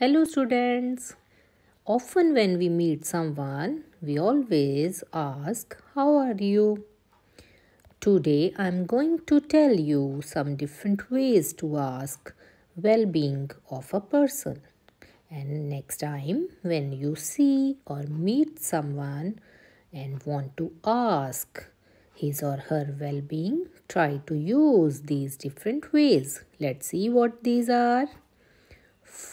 Hello students. Often when we meet someone, we always ask, how are you? Today I am going to tell you some different ways to ask well-being of a person. And next time when you see or meet someone and want to ask his or her well-being, try to use these different ways. Let's see what these are.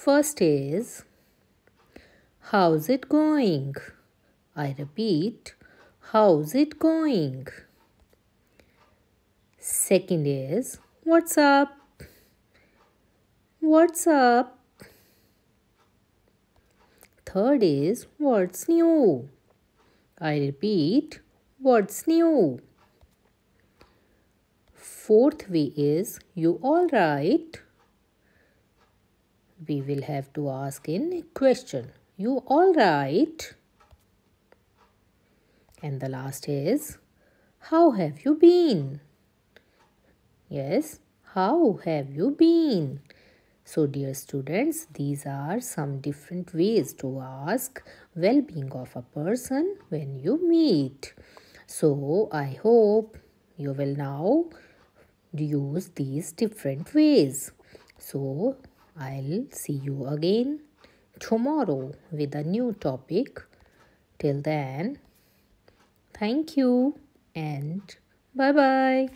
First is, How's it going? I repeat, How's it going? Second is, What's up? What's up? Third is, What's new? I repeat, What's new? Fourth way is, You alright? we will have to ask in question. You all right? And the last is, how have you been? Yes, how have you been? So dear students, these are some different ways to ask well-being of a person when you meet. So I hope you will now use these different ways. So I'll see you again tomorrow with a new topic. Till then, thank you and bye bye.